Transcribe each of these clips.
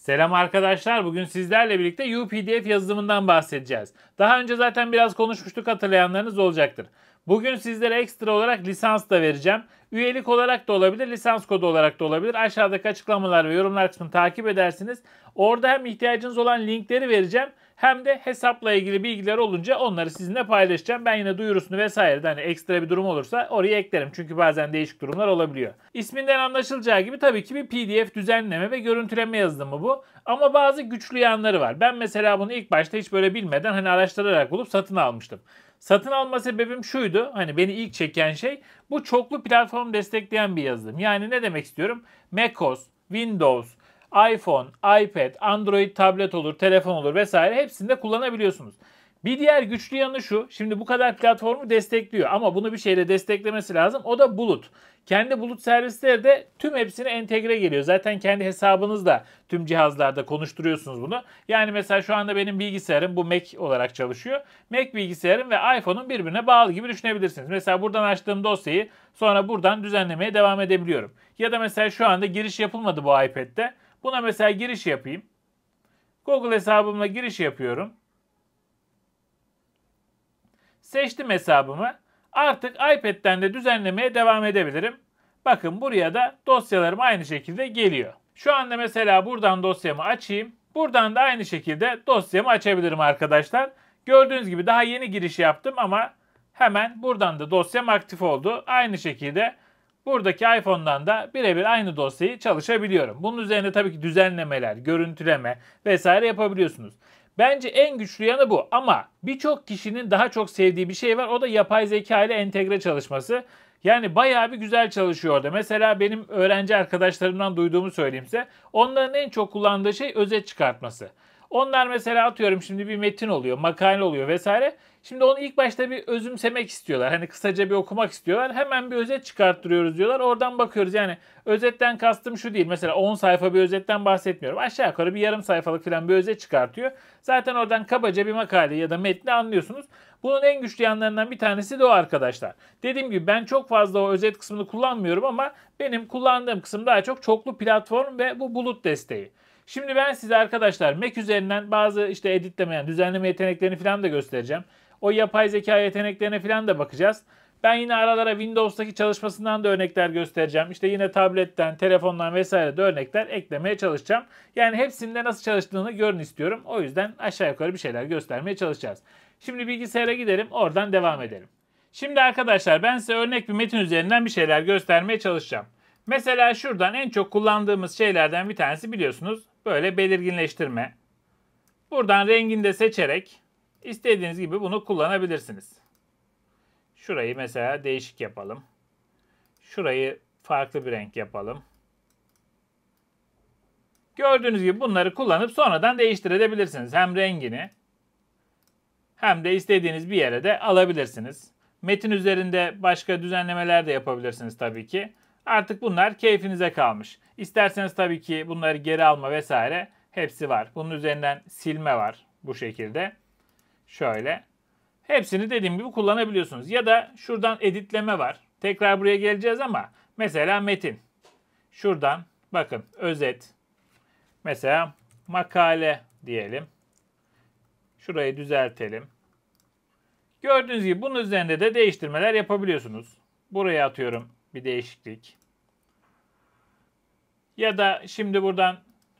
Selam arkadaşlar. Bugün sizlerle birlikte UPDF yazılımından bahsedeceğiz. Daha önce zaten biraz konuşmuştuk hatırlayanlarınız olacaktır. Bugün sizlere ekstra olarak lisans da vereceğim. Üyelik olarak da olabilir, lisans kodu olarak da olabilir. Aşağıdaki açıklamalar ve yorumlar kısmını takip edersiniz. Orada hem ihtiyacınız olan linkleri vereceğim hem de hesapla ilgili bilgiler olunca onları sizinle paylaşacağım. Ben yine duyurusunu vesaire de hani ekstra bir durum olursa oraya eklerim. Çünkü bazen değişik durumlar olabiliyor. İsminden anlaşılacağı gibi tabii ki bir PDF düzenleme ve görüntüleme yazılımı bu. Ama bazı güçlü yanları var. Ben mesela bunu ilk başta hiç böyle bilmeden hani araştırarak bulup satın almıştım. Satın alma sebebim şuydu. Hani beni ilk çeken şey bu çoklu platform destekleyen bir yazılım. Yani ne demek istiyorum? macOS, Windows, iPhone, iPad, Android tablet olur, telefon olur vesaire hepsinde kullanabiliyorsunuz. Bir diğer güçlü yanı şu. Şimdi bu kadar platformu destekliyor ama bunu bir şeyle desteklemesi lazım. O da bulut. Kendi bulut servisleri de tüm hepsini entegre geliyor. Zaten kendi hesabınızla tüm cihazlarda konuşturuyorsunuz bunu. Yani mesela şu anda benim bilgisayarım bu Mac olarak çalışıyor. Mac bilgisayarım ve iPhone'un birbirine bağlı gibi düşünebilirsiniz. Mesela buradan açtığım dosyayı sonra buradan düzenlemeye devam edebiliyorum. Ya da mesela şu anda giriş yapılmadı bu iPad'de. Buna mesela giriş yapayım. Google hesabımla giriş yapıyorum. Seçtim hesabımı. Artık iPad'den de düzenlemeye devam edebilirim. Bakın buraya da dosyalarım aynı şekilde geliyor. Şu anda mesela buradan dosyamı açayım. Buradan da aynı şekilde dosyamı açabilirim arkadaşlar. Gördüğünüz gibi daha yeni giriş yaptım ama hemen buradan da dosyam aktif oldu. Aynı şekilde buradaki iPhone'dan da birebir aynı dosyayı çalışabiliyorum. Bunun üzerine tabii ki düzenlemeler, görüntüleme vesaire yapabiliyorsunuz. Bence en güçlü yanı bu ama birçok kişinin daha çok sevdiği bir şey var. O da yapay zeka ile entegre çalışması. Yani bayağı bir güzel çalışıyordu. Mesela benim öğrenci arkadaşlarımdan duyduğumu söyleyeyimse onların en çok kullandığı şey özet çıkartması. Onlar mesela atıyorum şimdi bir metin oluyor, makale oluyor vesaire. Şimdi onu ilk başta bir özümsemek istiyorlar. Hani kısaca bir okumak istiyorlar. Hemen bir özet çıkarttırıyoruz diyorlar. Oradan bakıyoruz. Yani özetten kastım şu değil. Mesela 10 sayfa bir özetten bahsetmiyorum. Aşağı yukarı bir yarım sayfalık falan bir özet çıkartıyor. Zaten oradan kabaca bir makale ya da metni anlıyorsunuz. Bunun en güçlü yanlarından bir tanesi de o arkadaşlar. Dediğim gibi ben çok fazla o özet kısmını kullanmıyorum ama benim kullandığım kısım daha çok çoklu platform ve bu bulut desteği. Şimdi ben size arkadaşlar Mac üzerinden bazı işte editlemeyen düzenleme yeteneklerini falan da göstereceğim. O yapay zeka yeteneklerine falan da bakacağız. Ben yine aralara Windows'taki çalışmasından da örnekler göstereceğim. İşte yine tabletten, telefondan vesaire de örnekler eklemeye çalışacağım. Yani hepsinde nasıl çalıştığını görün istiyorum. O yüzden aşağı yukarı bir şeyler göstermeye çalışacağız. Şimdi bilgisayara gidelim, oradan devam edelim. Şimdi arkadaşlar ben size örnek bir metin üzerinden bir şeyler göstermeye çalışacağım. Mesela şuradan en çok kullandığımız şeylerden bir tanesi biliyorsunuz böyle belirginleştirme. Buradan rengini de seçerek istediğiniz gibi bunu kullanabilirsiniz. Şurayı mesela değişik yapalım. Şurayı farklı bir renk yapalım. Gördüğünüz gibi bunları kullanıp sonradan değiştirebilirsiniz. Hem rengini hem de istediğiniz bir yere de alabilirsiniz. Metin üzerinde başka düzenlemeler de yapabilirsiniz tabii ki. Artık bunlar keyfinize kalmış. İsterseniz tabii ki bunları geri alma vesaire hepsi var. Bunun üzerinden silme var bu şekilde. Şöyle. Hepsini dediğim gibi kullanabiliyorsunuz. Ya da şuradan editleme var. Tekrar buraya geleceğiz ama mesela metin. Şuradan bakın özet. Mesela makale diyelim. Şurayı düzeltelim. Gördüğünüz gibi bunun üzerinde de değiştirmeler yapabiliyorsunuz. Buraya atıyorum bir değişiklik. Ya da şimdi buradan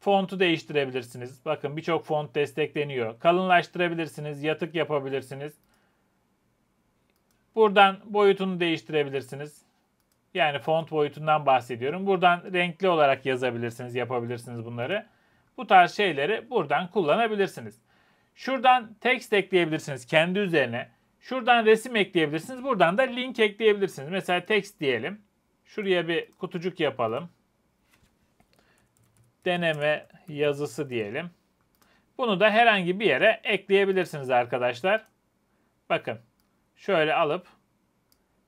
fontu değiştirebilirsiniz. Bakın birçok font destekleniyor. Kalınlaştırabilirsiniz, yatık yapabilirsiniz. Buradan boyutunu değiştirebilirsiniz. Yani font boyutundan bahsediyorum. Buradan renkli olarak yazabilirsiniz, yapabilirsiniz bunları. Bu tarz şeyleri buradan kullanabilirsiniz. Şuradan text ekleyebilirsiniz kendi üzerine. Şuradan resim ekleyebilirsiniz. Buradan da link ekleyebilirsiniz. Mesela text diyelim. Şuraya bir kutucuk yapalım. Deneme yazısı diyelim. Bunu da herhangi bir yere ekleyebilirsiniz arkadaşlar. Bakın şöyle alıp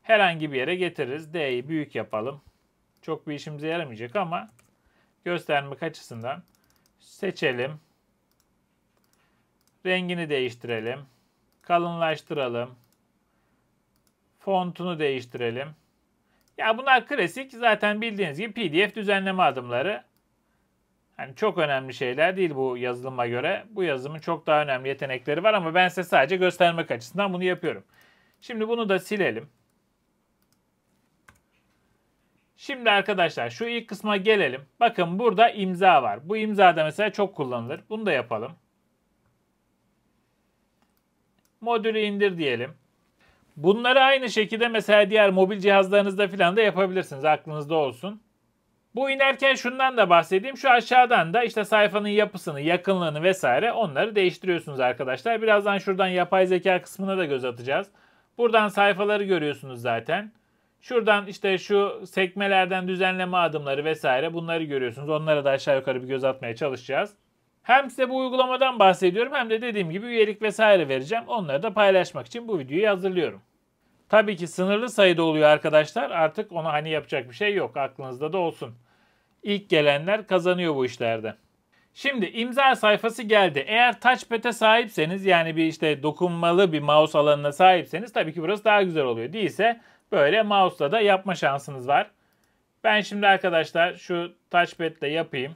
herhangi bir yere getiririz. D'yi büyük yapalım. Çok bir işimize yaramayacak ama göstermek açısından seçelim. Rengini değiştirelim kalınlaştıralım. Fontunu değiştirelim. Ya bunlar klasik zaten bildiğiniz gibi PDF düzenleme adımları. Yani çok önemli şeyler değil bu yazılıma göre. Bu yazılımın çok daha önemli yetenekleri var ama ben size sadece göstermek açısından bunu yapıyorum. Şimdi bunu da silelim. Şimdi arkadaşlar şu ilk kısma gelelim. Bakın burada imza var. Bu imza da mesela çok kullanılır. Bunu da yapalım modülü indir diyelim. Bunları aynı şekilde mesela diğer mobil cihazlarınızda filan da yapabilirsiniz. Aklınızda olsun. Bu inerken şundan da bahsedeyim. Şu aşağıdan da işte sayfanın yapısını, yakınlığını vesaire onları değiştiriyorsunuz arkadaşlar. Birazdan şuradan yapay zeka kısmına da göz atacağız. Buradan sayfaları görüyorsunuz zaten. Şuradan işte şu sekmelerden düzenleme adımları vesaire bunları görüyorsunuz. Onlara da aşağı yukarı bir göz atmaya çalışacağız. Hem size bu uygulamadan bahsediyorum hem de dediğim gibi üyelik vesaire vereceğim. Onları da paylaşmak için bu videoyu hazırlıyorum. Tabii ki sınırlı sayıda oluyor arkadaşlar. Artık ona hani yapacak bir şey yok. Aklınızda da olsun. İlk gelenler kazanıyor bu işlerde. Şimdi imza sayfası geldi. Eğer touchpad'e sahipseniz yani bir işte dokunmalı bir mouse alanına sahipseniz tabii ki burası daha güzel oluyor. Değilse böyle mouse'la da yapma şansınız var. Ben şimdi arkadaşlar şu touchpad'le yapayım.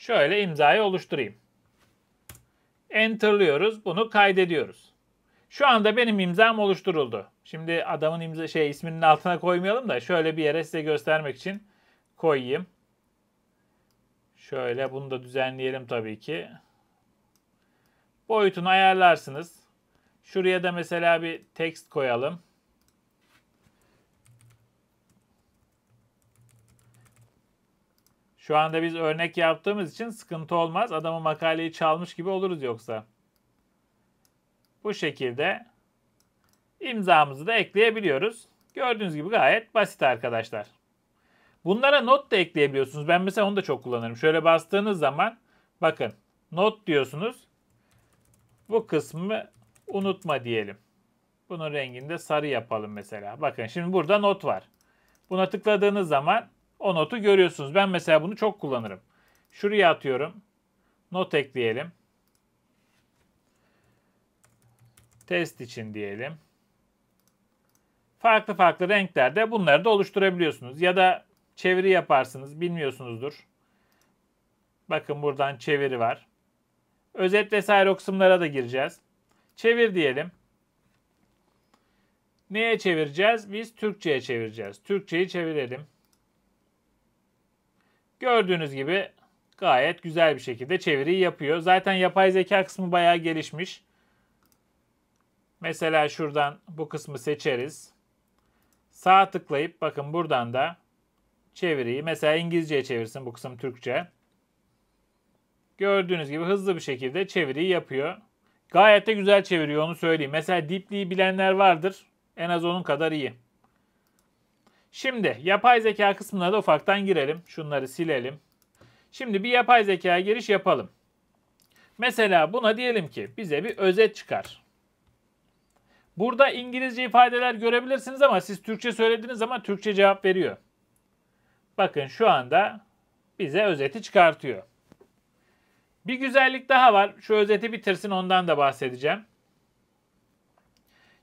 Şöyle imzayı oluşturayım. Enter'lıyoruz. Bunu kaydediyoruz. Şu anda benim imzam oluşturuldu. Şimdi adamın imza şey isminin altına koymayalım da şöyle bir yere size göstermek için koyayım. Şöyle bunu da düzenleyelim tabii ki. Boyutunu ayarlarsınız. Şuraya da mesela bir text koyalım. Şu anda biz örnek yaptığımız için sıkıntı olmaz. Adamı makaleyi çalmış gibi oluruz yoksa. Bu şekilde imzamızı da ekleyebiliyoruz. Gördüğünüz gibi gayet basit arkadaşlar. Bunlara not da ekleyebiliyorsunuz. Ben mesela onu da çok kullanırım. Şöyle bastığınız zaman bakın not diyorsunuz. Bu kısmı unutma diyelim. Bunun rengini de sarı yapalım mesela. Bakın şimdi burada not var. Buna tıkladığınız zaman o notu görüyorsunuz. Ben mesela bunu çok kullanırım. Şuraya atıyorum. Not ekleyelim. Test için diyelim. Farklı farklı renklerde bunları da oluşturabiliyorsunuz. Ya da çeviri yaparsınız bilmiyorsunuzdur. Bakın buradan çeviri var. Özet vesaire o kısımlara da gireceğiz. Çevir diyelim. Neye çevireceğiz? Biz Türkçe'ye çevireceğiz. Türkçeyi çevirelim. Gördüğünüz gibi gayet güzel bir şekilde çeviriyi yapıyor. Zaten yapay zeka kısmı bayağı gelişmiş. Mesela şuradan bu kısmı seçeriz. Sağ tıklayıp bakın buradan da çeviriyi mesela İngilizceye çevirsin bu kısım Türkçe. Gördüğünüz gibi hızlı bir şekilde çeviriyi yapıyor. Gayet de güzel çeviriyor onu söyleyeyim. Mesela Deeply'i bilenler vardır. En az onun kadar iyi. Şimdi yapay zeka kısmına da ufaktan girelim. Şunları silelim. Şimdi bir yapay zeka giriş yapalım. Mesela buna diyelim ki bize bir özet çıkar. Burada İngilizce ifadeler görebilirsiniz ama siz Türkçe söylediğiniz zaman Türkçe cevap veriyor. Bakın şu anda bize özeti çıkartıyor. Bir güzellik daha var. Şu özeti bitirsin ondan da bahsedeceğim.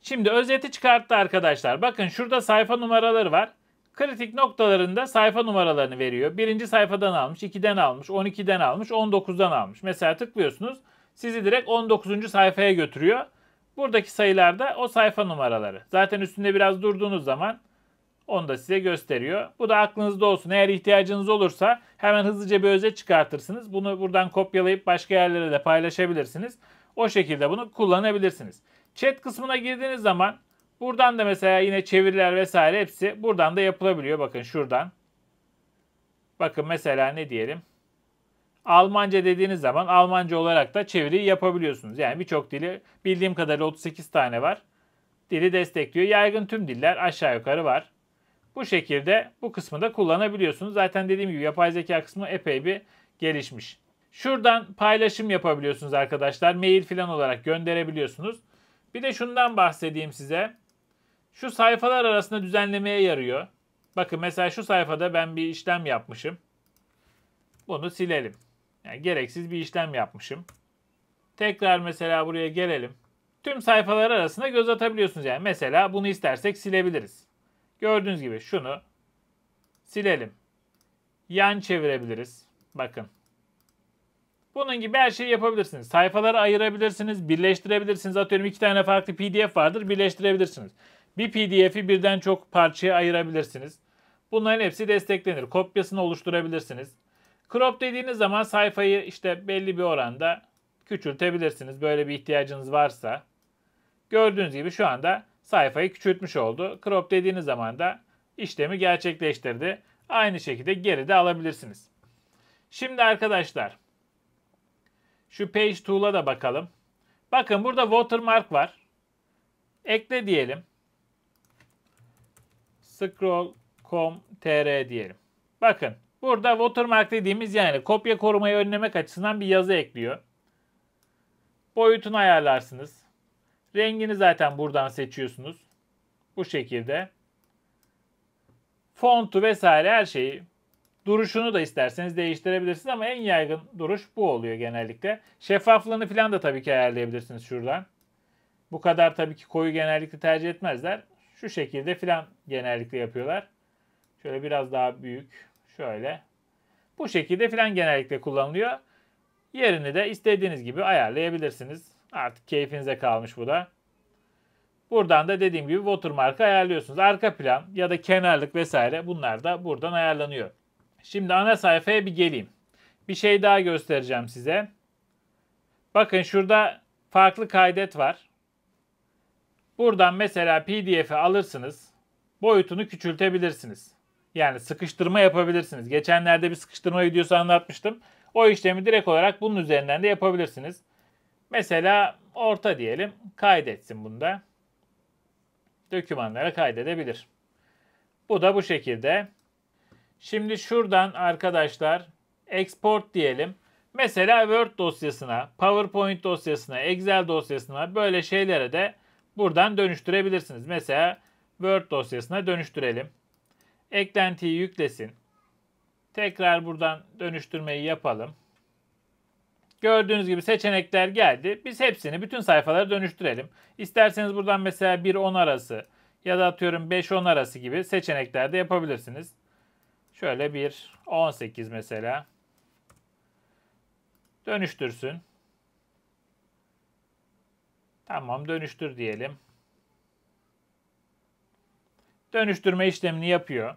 Şimdi özeti çıkarttı arkadaşlar. Bakın şurada sayfa numaraları var. Kritik noktalarında sayfa numaralarını veriyor. Birinci sayfadan almış, 2'den almış, 12'den almış, 19'dan almış. Mesela tıklıyorsunuz. Sizi direkt 19. sayfaya götürüyor. Buradaki sayılar da o sayfa numaraları. Zaten üstünde biraz durduğunuz zaman onu da size gösteriyor. Bu da aklınızda olsun. Eğer ihtiyacınız olursa hemen hızlıca bir özet çıkartırsınız. Bunu buradan kopyalayıp başka yerlere de paylaşabilirsiniz. O şekilde bunu kullanabilirsiniz. Chat kısmına girdiğiniz zaman buradan da mesela yine çeviriler vesaire hepsi buradan da yapılabiliyor. Bakın şuradan. Bakın mesela ne diyelim. Almanca dediğiniz zaman Almanca olarak da çeviri yapabiliyorsunuz. Yani birçok dili bildiğim kadarıyla 38 tane var. Dili destekliyor. Yaygın tüm diller aşağı yukarı var. Bu şekilde bu kısmı da kullanabiliyorsunuz. Zaten dediğim gibi yapay zeka kısmı epey bir gelişmiş. Şuradan paylaşım yapabiliyorsunuz arkadaşlar. Mail falan olarak gönderebiliyorsunuz. Bir de şundan bahsedeyim size. Şu sayfalar arasında düzenlemeye yarıyor. Bakın mesela şu sayfada ben bir işlem yapmışım. Bunu silelim. Yani gereksiz bir işlem yapmışım. Tekrar mesela buraya gelelim. Tüm sayfalar arasında göz atabiliyorsunuz. Yani mesela bunu istersek silebiliriz. Gördüğünüz gibi şunu silelim. Yan çevirebiliriz. Bakın bunun gibi her şeyi yapabilirsiniz. Sayfaları ayırabilirsiniz, birleştirebilirsiniz. Atıyorum iki tane farklı PDF vardır, birleştirebilirsiniz. Bir PDF'i birden çok parçaya ayırabilirsiniz. Bunların hepsi desteklenir. Kopyasını oluşturabilirsiniz. Crop dediğiniz zaman sayfayı işte belli bir oranda küçültebilirsiniz. Böyle bir ihtiyacınız varsa. Gördüğünüz gibi şu anda sayfayı küçültmüş oldu. Crop dediğiniz zaman da işlemi gerçekleştirdi. Aynı şekilde geri de alabilirsiniz. Şimdi arkadaşlar şu page tool'a da bakalım. Bakın burada watermark var. Ekle diyelim. Scroll.com.tr diyelim. Bakın burada watermark dediğimiz yani kopya korumayı önlemek açısından bir yazı ekliyor. Boyutunu ayarlarsınız. Rengini zaten buradan seçiyorsunuz. Bu şekilde. Fontu vesaire her şeyi Duruşunu da isterseniz değiştirebilirsiniz ama en yaygın duruş bu oluyor genellikle. Şeffaflığını falan da tabii ki ayarlayabilirsiniz şuradan. Bu kadar tabii ki koyu genellikle tercih etmezler. Şu şekilde falan genellikle yapıyorlar. Şöyle biraz daha büyük. Şöyle. Bu şekilde falan genellikle kullanılıyor. Yerini de istediğiniz gibi ayarlayabilirsiniz. Artık keyfinize kalmış bu da. Buradan da dediğim gibi watermark'ı ayarlıyorsunuz. Arka plan ya da kenarlık vesaire bunlar da buradan ayarlanıyor. Şimdi ana sayfaya bir geleyim. Bir şey daha göstereceğim size. Bakın şurada farklı kaydet var. Buradan mesela pdf'i alırsınız. Boyutunu küçültebilirsiniz. Yani sıkıştırma yapabilirsiniz. Geçenlerde bir sıkıştırma videosu anlatmıştım. O işlemi direkt olarak bunun üzerinden de yapabilirsiniz. Mesela orta diyelim kaydetsin bunda. Dökümanlara kaydedebilir. Bu da bu şekilde. Şimdi şuradan arkadaşlar export diyelim. Mesela Word dosyasına, PowerPoint dosyasına, Excel dosyasına böyle şeylere de buradan dönüştürebilirsiniz. Mesela Word dosyasına dönüştürelim. Eklentiyi yüklesin. Tekrar buradan dönüştürmeyi yapalım. Gördüğünüz gibi seçenekler geldi. Biz hepsini bütün sayfaları dönüştürelim. İsterseniz buradan mesela 1-10 arası ya da atıyorum 5-10 arası gibi seçeneklerde yapabilirsiniz. Şöyle bir 18 mesela. Dönüştürsün. Tamam dönüştür diyelim. Dönüştürme işlemini yapıyor.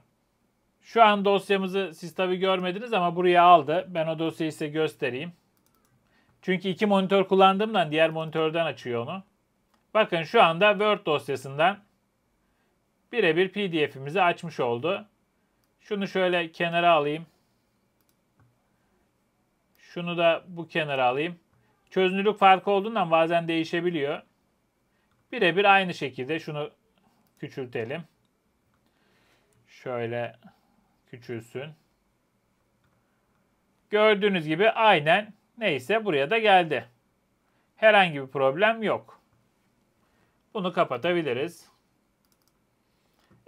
Şu an dosyamızı siz tabi görmediniz ama buraya aldı. Ben o dosyayı size göstereyim. Çünkü iki monitör kullandığımdan diğer monitörden açıyor onu. Bakın şu anda Word dosyasından birebir pdf'imizi açmış oldu. Şunu şöyle kenara alayım. Şunu da bu kenara alayım. Çözünürlük farkı olduğundan bazen değişebiliyor. Birebir aynı şekilde şunu küçültelim. Şöyle küçülsün. Gördüğünüz gibi aynen neyse buraya da geldi. Herhangi bir problem yok. Bunu kapatabiliriz.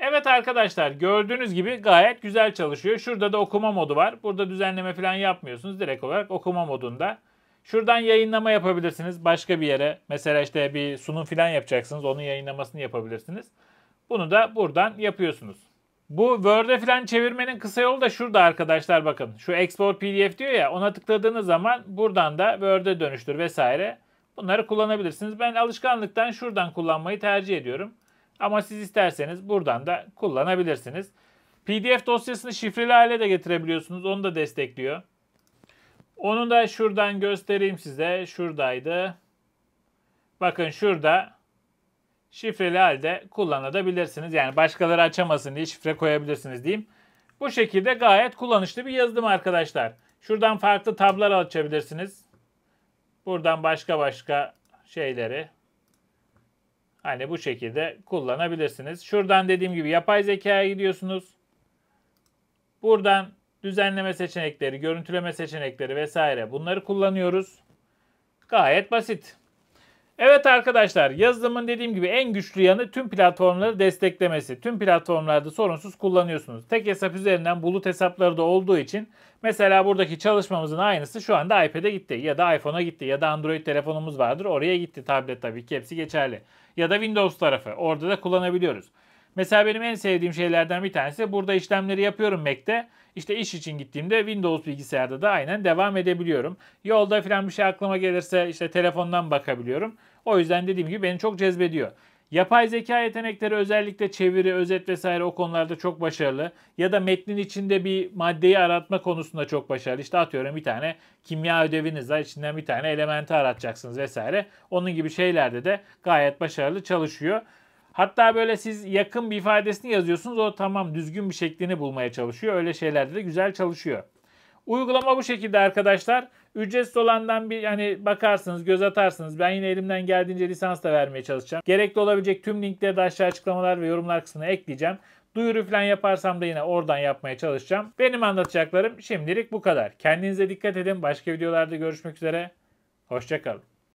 Evet arkadaşlar gördüğünüz gibi gayet güzel çalışıyor. Şurada da okuma modu var. Burada düzenleme falan yapmıyorsunuz. Direkt olarak okuma modunda. Şuradan yayınlama yapabilirsiniz. Başka bir yere mesela işte bir sunum falan yapacaksınız. Onun yayınlamasını yapabilirsiniz. Bunu da buradan yapıyorsunuz. Bu Word'e falan çevirmenin kısa yolu da şurada arkadaşlar bakın. Şu Export PDF diyor ya ona tıkladığınız zaman buradan da Word'e dönüştür vesaire. Bunları kullanabilirsiniz. Ben alışkanlıktan şuradan kullanmayı tercih ediyorum. Ama siz isterseniz buradan da kullanabilirsiniz. PDF dosyasını şifreli hale de getirebiliyorsunuz. Onu da destekliyor. Onu da şuradan göstereyim size. Şuradaydı. Bakın şurada şifreli halde kullanabilirsiniz. Yani başkaları açamasın diye şifre koyabilirsiniz diyeyim. Bu şekilde gayet kullanışlı bir yazılım arkadaşlar. Şuradan farklı tablar açabilirsiniz. Buradan başka başka şeyleri Hani bu şekilde kullanabilirsiniz. Şuradan dediğim gibi yapay zekaya gidiyorsunuz. Buradan düzenleme seçenekleri, görüntüleme seçenekleri vesaire bunları kullanıyoruz. Gayet basit. Evet arkadaşlar yazılımın dediğim gibi en güçlü yanı tüm platformları desteklemesi. Tüm platformlarda sorunsuz kullanıyorsunuz. Tek hesap üzerinden bulut hesapları da olduğu için mesela buradaki çalışmamızın aynısı şu anda iPad'e gitti ya da iPhone'a gitti ya da Android telefonumuz vardır oraya gitti tablet tabii ki hepsi geçerli. Ya da Windows tarafı orada da kullanabiliyoruz. Mesela benim en sevdiğim şeylerden bir tanesi burada işlemleri yapıyorum Mac'te. İşte iş için gittiğimde Windows bilgisayarda da aynen devam edebiliyorum. Yolda falan bir şey aklıma gelirse işte telefondan bakabiliyorum. O yüzden dediğim gibi beni çok cezbediyor. Yapay zeka yetenekleri özellikle çeviri, özet vesaire o konularda çok başarılı. Ya da metnin içinde bir maddeyi aratma konusunda çok başarılı. İşte atıyorum bir tane kimya ödeviniz var. içinden bir tane elementi aratacaksınız vesaire. Onun gibi şeylerde de gayet başarılı çalışıyor. Hatta böyle siz yakın bir ifadesini yazıyorsunuz. O tamam düzgün bir şeklini bulmaya çalışıyor. Öyle şeylerde de güzel çalışıyor. Uygulama bu şekilde arkadaşlar. Ücretsiz olandan bir yani bakarsınız, göz atarsınız. Ben yine elimden geldiğince lisans da vermeye çalışacağım. Gerekli olabilecek tüm linkleri de aşağı açıklamalar ve yorumlar kısmına ekleyeceğim. Duyuru falan yaparsam da yine oradan yapmaya çalışacağım. Benim anlatacaklarım şimdilik bu kadar. Kendinize dikkat edin. Başka videolarda görüşmek üzere. Hoşçakalın.